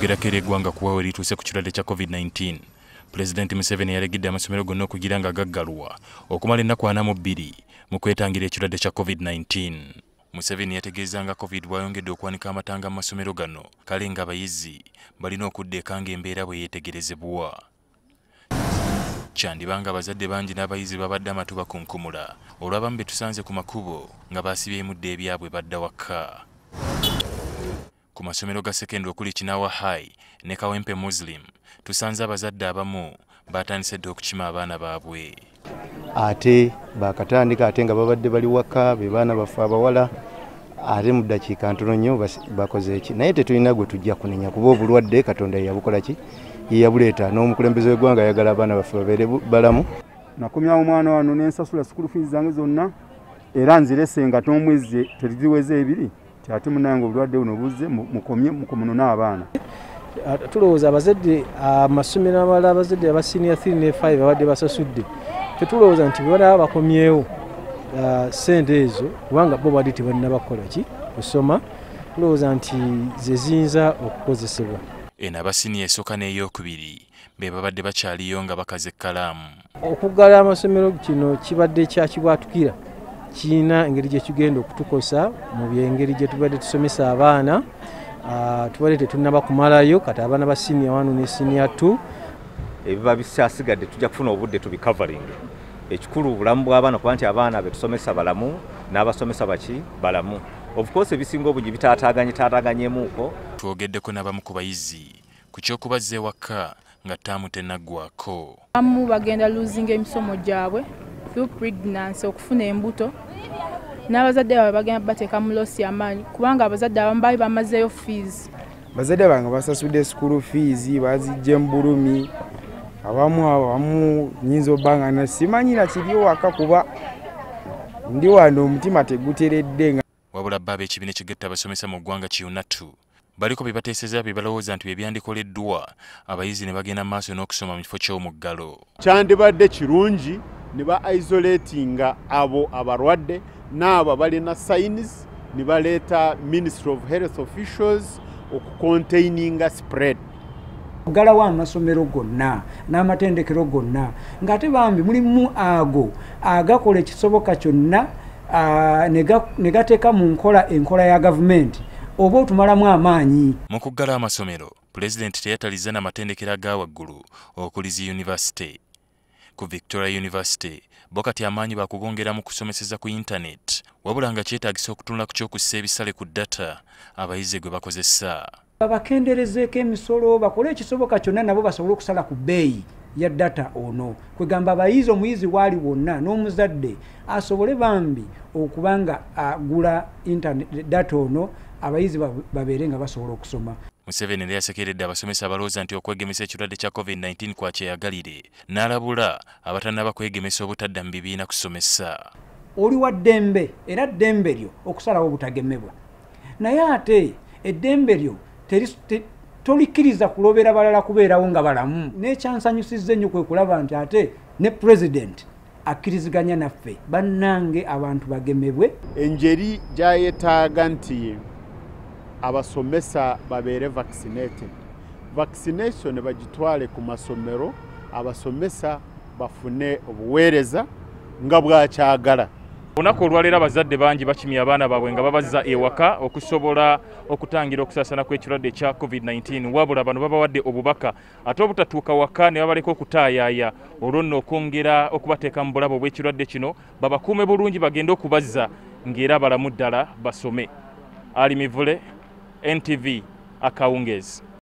okwogerako eri eggwanga kuwa we lituuse ku kirwadde kya covid-19 pulezidenti museveni yalagidde amasomero gonna okugira nga gaggalwa okumala ennaku ana mu bbiri mu kwetangira ekirwadde kya covid-19 museveni yategeeza nga covid bwayongedde okuwanika amatanga mu masomero gano kale nga abayizi balina okudda eka nga embeera bwe yeetegerezebwa kyandibanga abazadde bangi n'abayizi babadde amatuba ku nkumula olw'abamu be tusanze ku makubo nga baasibyemudde ebyabwe badda wakka ku masomero ga sekendi okuli kinawa hai ne kawempe muslim tusanze abazadde abamu batandise dde okukima abaana baabwe ate bakatandika ate nga babadde bali waka be baana bafe abawala ate mu dakiika ntono nnyo bakoze eki naye tetulina gwe tujja kunenya kuba obulwadde katonda yeyabukolaki yeyabuleeta n'omukulembeze w'eggwanga ayagala abaana baffe babeere balamu nakomyawo omwana wano nensasula sikulu fiizi zange zonna era nzirese nga tomwezi teziweze ebiri nti ate munange obulwadde buno buzze mukomye mukomuno n'abaana tulowooza abazadde amasomero abala abazadde aba senior thre ne five abadde basasudde tetulowooza nti bwebalaba bakomyewo sente ezo kubanga bo badde tebalina bakola ki kusoma tulowooza nti zeziyinza okukozesebwa eno abasiniya esooka n'eyokubiri be babadde bakyaliyo nga bakaze ekkalaamu okuggala amasomero kino kibadde kyakibwatukira kirina engeri gyekigenda okutukosa mu byengeri gyetubadde tusomesa abaana tubadde tetunaba kumalayo kati abaana ba sinia wanu ne sinia t ebiba bisasigadde tujja kufuna obudde tubicovering ekikulu bulamu bwabaana kuba nti abaana betusomesa balamu n'abasomesa baki balamu obukoosi ebisinga obungi bitaataganye taataganyemuuko twogeddeko n'abamu ku bayizi ku kyokubazza ewaka nga taamutenaggwako bamu bagenda luzinga emisomo gyabwe pregnancy okufuna embuto n'abazadde baabwe bagenda bateeka mu loosi amaanyi kubanga abazadde abamu baali bamazeeyo fees bazadde bange basasudde sukuulu fees bazijja embulumi abamu abamu nyinza obbanga nasimanyira kiri waka kuba ndi wano omutima teguteredde nga wabula bba ab'ekibiina ekigatta abasomesa mu ggwanga kiunatu baliko bye bateeseza bye balowooza nti bye byandikoleddwa abayizi ne bagenda mu maaso n'okusoma mu kifo ky'omuggalo kyandibadde kirungi ne ba isolatinga abo abalwadde n'abo abalina sains ne baleeta ministry of health officials okucontaininga spread galawo amasomero gonna n'amatendekero gonna ngaate bambi mulimu ago agakola ekisoboka kyonna ne gateeka mu nkola enkola ya gavumenti oba otumalamu amaanyi mu kuggala amasomero pulezidenti teyataliza n'amatendekero aga waggulu okuliza yunivasite ku victoria university bo kati amaanyi bakugongera mu kusomeseza ku intanet wabula nga kyetaagisa okutunula ku ky'okussa ebisale ku data abayizi gwe bakozesa babakendereezeeko emisolo bakole ekisoboka kyonna nabo basobole okusala ku bbeeyi ya data ono kwegamba abayizi omuyizi waali wonna n'omuzadde asobole bambi okuba nga agula data ono abayizi babeere nga basobola okusoma museveni era yasekeredde abasomesa abalowooza nti okwegemesa ekirwadde kya covid-19 kwakyeyagalire n'alabula abatannaba kwegemesa obutadda mu bibiina kusomesa oli wa ddembe era ddembe lyo okusalawo obutagemebwa naye ate eddembe lyo tolikkiriza kulobera balala kubeerawo nga balamu nekyansanyusizza ennyo kwe kulaba nti ate ne purezidenti akkiriziganya naffe bannange abantu bagemebwe enjeri gyayetaaga nti abasomesa babere vaccinated vaccination bagitwale ku masomero abasomesa bafune obuweereza nga bwakyagala olunaku olwaleero abazadde bangi bakimya abaana baabwe nga babazza ewaka okusobola okutangira okusaasana kw'ekirwadde kya covid-19 wabula bano babawadde obubaka ate obutatuuka waka ne babaleka okutaayaaya olwo nno okwongera okubateeka mu bulabu obw'ekirwadde kino babakuume bulungi bagende okubazza ng'era balamu ddala basome ali mivule NTV akaungezi.